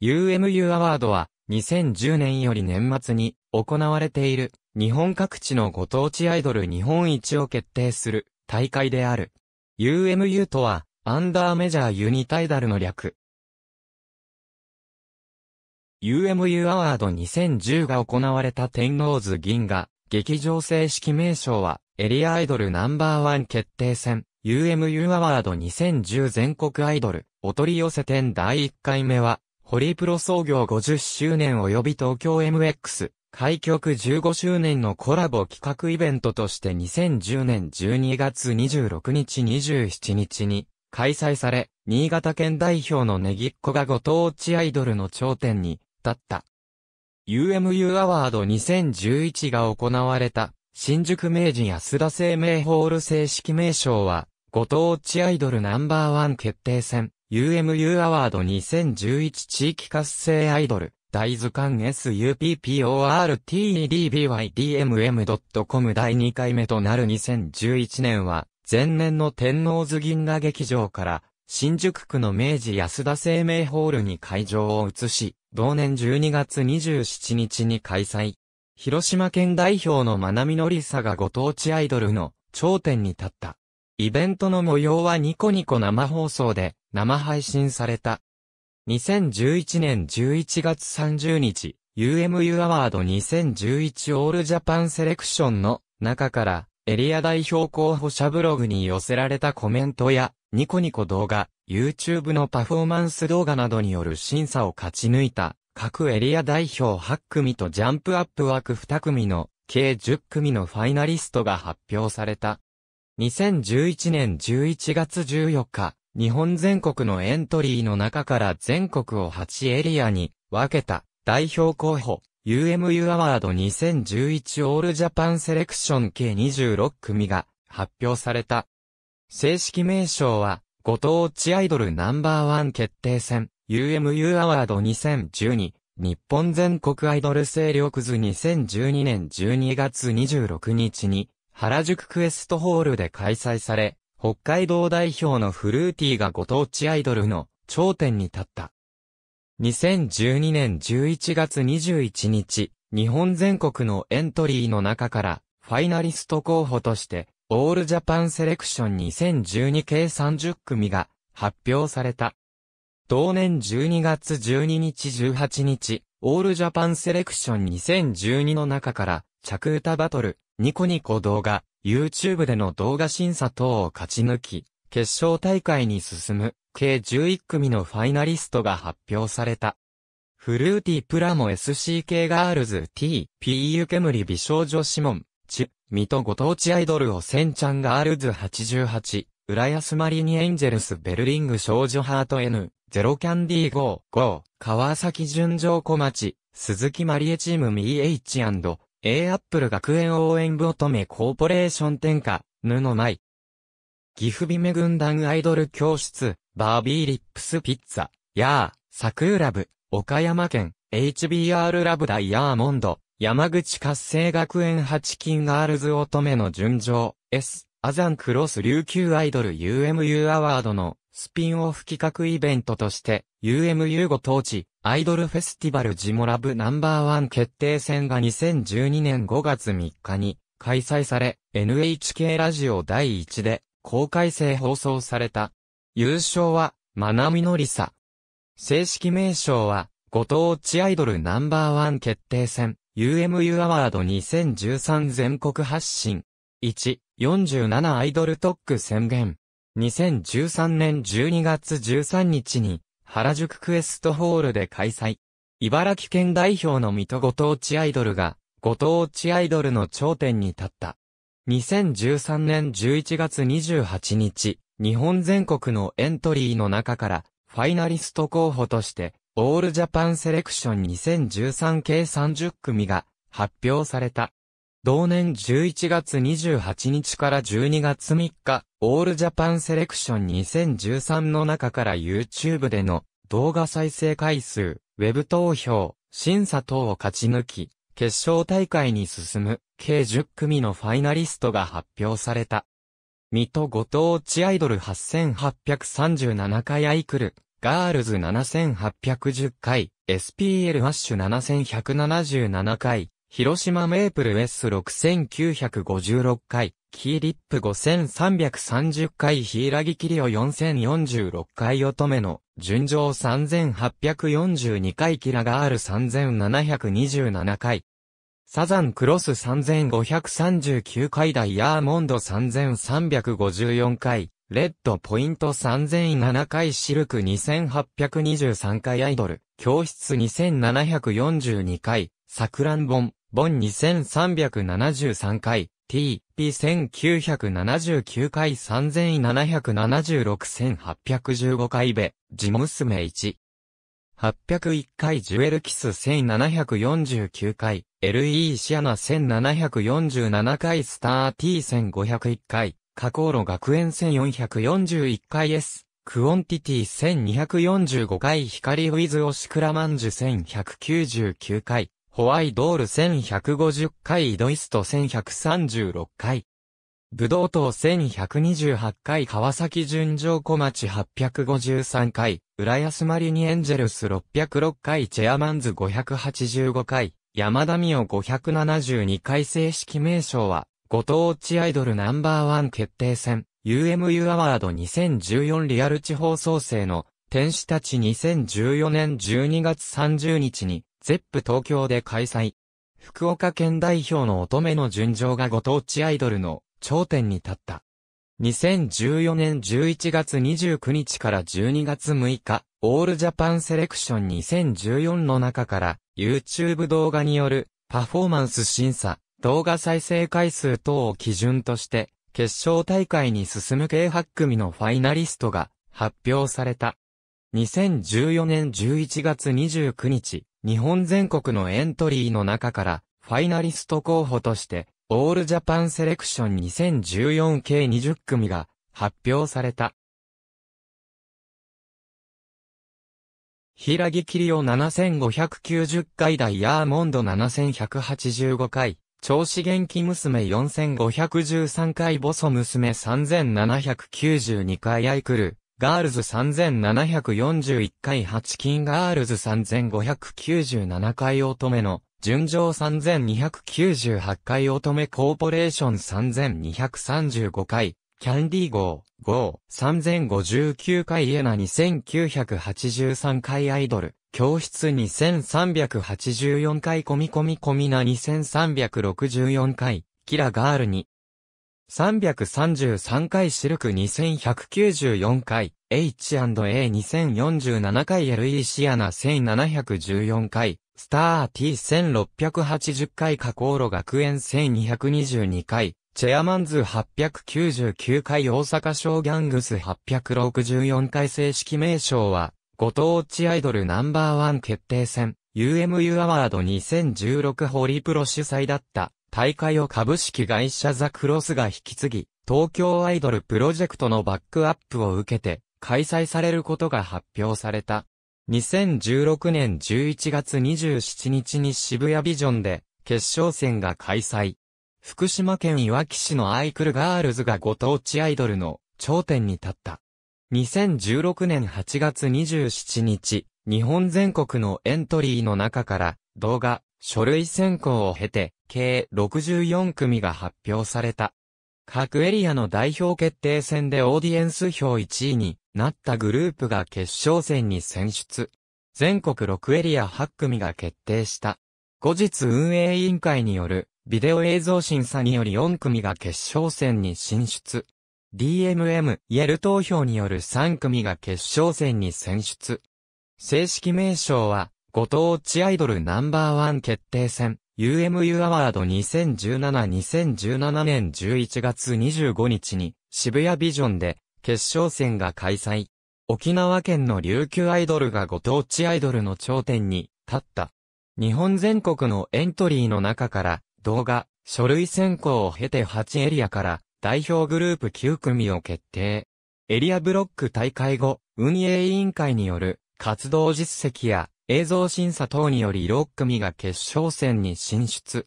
UMU アワードは2010年より年末に行われている日本各地のご当地アイドル日本一を決定する大会である。UMU とはアンダーメジャーユニタイダルの略。UMU アワード2010が行われた天王図銀河劇場正式名称はエリアアイドルナンバーワン決定戦 UMU アワード2010全国アイドルお取り寄せ店第1回目はホリプロ創業50周年及び東京 MX、開局15周年のコラボ企画イベントとして2010年12月26日27日に開催され、新潟県代表のネギっ子がご当地アイドルの頂点に立った。UMU アワード2011が行われた新宿明治安田生命ホール正式名称はご当地アイドルナンバーワン決定戦 UMU アワード2011地域活性アイドル、大図鑑 SUPPORTEDBYDMM.com 第2回目となる2011年は、前年の天王図銀河劇場から、新宿区の明治安田生命ホールに会場を移し、同年12月27日に開催。広島県代表の学なみのりさがご当地アイドルの頂点に立った。イベントの模様はニコニコ生放送で生配信された。2011年11月30日、UMU アワード2011オールジャパンセレクションの中からエリア代表候補者ブログに寄せられたコメントやニコニコ動画、YouTube のパフォーマンス動画などによる審査を勝ち抜いた各エリア代表8組とジャンプアップ枠2組の計10組のファイナリストが発表された。2011年11月14日、日本全国のエントリーの中から全国を8エリアに分けた代表候補 UMU アワード2011オールジャパンセレクション計26組が発表された。正式名称はご当地アイドルナンバーワン決定戦 UMU アワード2012日本全国アイドル勢力図2012年12月26日に原宿クエストホールで開催され、北海道代表のフルーティーがご当地アイドルの頂点に立った。2012年11月21日、日本全国のエントリーの中から、ファイナリスト候補として、オールジャパンセレクション2012計30組が発表された。同年12月12日18日、オールジャパンセレクション2012の中から、着歌バトル、ニコニコ動画、YouTube での動画審査等を勝ち抜き、決勝大会に進む、計11組のファイナリストが発表された。フルーティープラモ SCK ガールズ T、PU 煙美少女シモン、チ、水戸ご当地アイドルをセンちゃんガールズ88、浦安マリニエンジェルスベルリング少女ハート N、ゼロキャンディー5、5、川崎純情小町、鈴木マリエチーム MeH& A アップル学園応援部乙女コーポレーション天下、布舞。岐阜美メ軍団アイドル教室、バービーリップスピッツァ、ヤー、サクーラブ、岡山県、HBR ラブダイヤーモンド、山口活性学園八金ガールズ乙女の純情、S、アザンクロス琉球アイドル UMU アワードのスピンオフ企画イベントとして、UMU ご当地、アイドルフェスティバルジモラブナンバーワン決定戦が2012年5月3日に開催され、NHK ラジオ第1で公開制放送された。優勝は、まなみのりさ。正式名称は、ご当地アイドルナンバーワン決定戦、UMU アワード2013全国発信。1、47アイドル特区宣言。2013年12月13日に、原宿クエストホールで開催。茨城県代表の水戸ご当地アイドルが、ご当地アイドルの頂点に立った。2013年11月28日、日本全国のエントリーの中から、ファイナリスト候補として、オールジャパンセレクション2013計30組が発表された。同年11月28日から12月3日、オールジャパンセレクション2013の中から YouTube での動画再生回数、ウェブ投票、審査等を勝ち抜き、決勝大会に進む、計10組のファイナリストが発表された。水戸ご当地アイドル8837回アイクル、ガールズ7810回、SPL マッシュ7177回、広島メープル s 6956回、キーリップ5330回、ヒラギキリオ4046回乙女の、順情3842回、キラガール3727回、サザンクロス3539回、ダイヤーモンド3354回、レッドポイント3007回シルク2823回アイドル、教室2742回、サクランボン、ボン2373回、t, p 1979回3 7 7 6 8 1 5回べ、ジモスメ1。801回ジュエルキス1749回、LE シアナ1747回スター T1501 回、加工炉学園1441回 S、クオンティティ1245回ヒカリウィズオシクラマンジュ1199回、ホワイドール1150回ドイスト1136回。ブドウ1128回川崎純情小町853回、浦安マリニエンジェルス606回チェアマンズ585回、山田美代572回正式名称は、ご当地アイドルナンバーワン決定戦、UMU アワード2014リアル地方創生の、天使たち2014年12月30日に、ゼップ東京で開催。福岡県代表の乙女の純情がご当地アイドルの頂点に立った。2014年11月29日から12月6日、オールジャパンセレクション2014の中から、YouTube 動画によるパフォーマンス審査、動画再生回数等を基準として、決勝大会に進む計8組のファイナリストが発表された。2014年11月29日、日本全国のエントリーの中から、ファイナリスト候補として、オールジャパンセレクション 2014K20 組が発表された。平木キリオ7590回台ヤーモンド7185回、超資元気娘4513回ボソ娘3792回アイクル、ガールズ3741回8金ガールズ3597回乙女の純情3298回乙女コーポレーション3235回キャンディー号53059回エナ2983回アイドル教室2384回コミコミコミナ2364回キラガールに333回シルク2194回、H&A2047 回 LE シアナ1714回、スター T1680 回加工路学園1222回、チェアマンズ899回大阪ーギャングス864回正式名称は、ご当地アイドルナンバーワン決定戦、UMU アワード2016ホリプロ主催だった。大会を株式会社ザクロスが引き継ぎ、東京アイドルプロジェクトのバックアップを受けて、開催されることが発表された。2016年11月27日に渋谷ビジョンで決勝戦が開催。福島県いわき市のアイクルガールズがご当地アイドルの頂点に立った。2016年8月27日、日本全国のエントリーの中から動画、書類選考を経て計64組が発表された。各エリアの代表決定戦でオーディエンス票1位になったグループが決勝戦に選出。全国6エリア8組が決定した。後日運営委員会によるビデオ映像審査により4組が決勝戦に進出。DMM、イェル投票による3組が決勝戦に選出。正式名称は、ご当地アイドルナンバーワン決定戦。UMU アワード2017-2017年11月25日に渋谷ビジョンで決勝戦が開催。沖縄県の琉球アイドルがご当地アイドルの頂点に立った。日本全国のエントリーの中から動画、書類選考を経て8エリアから代表グループ9組を決定。エリアブロック大会後、運営委員会による活動実績や映像審査等により6組が決勝戦に進出。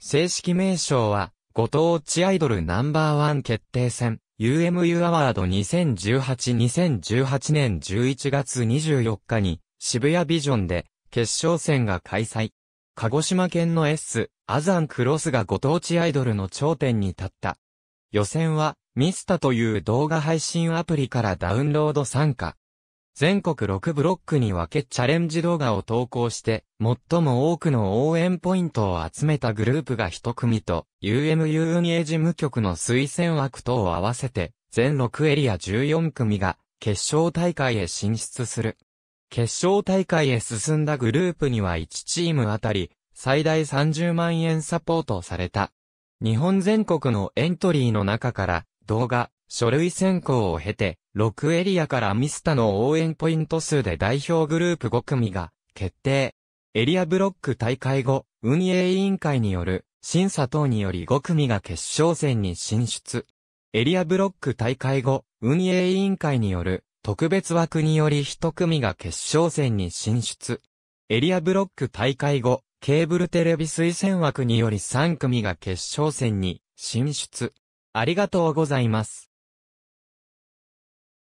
正式名称は、ご当地アイドルナンバーワン決定戦、UMU アワード2018-2018年11月24日に、渋谷ビジョンで、決勝戦が開催。鹿児島県の S、アザンクロスがご当地アイドルの頂点に立った。予選は、ミスタという動画配信アプリからダウンロード参加。全国6ブロックに分けチャレンジ動画を投稿して、最も多くの応援ポイントを集めたグループが一組と、UMU 運営事務局の推薦枠等を合わせて、全6エリア14組が、決勝大会へ進出する。決勝大会へ進んだグループには1チームあたり、最大30万円サポートされた。日本全国のエントリーの中から、動画、書類選考を経て、6エリアからミスタの応援ポイント数で代表グループ5組が決定。エリアブロック大会後、運営委員会による審査等により5組が決勝戦に進出。エリアブロック大会後、運営委員会による特別枠により1組が決勝戦に進出。エリアブロック大会後、ケーブルテレビ推薦枠により3組が決勝戦に進出。ありがとうございます。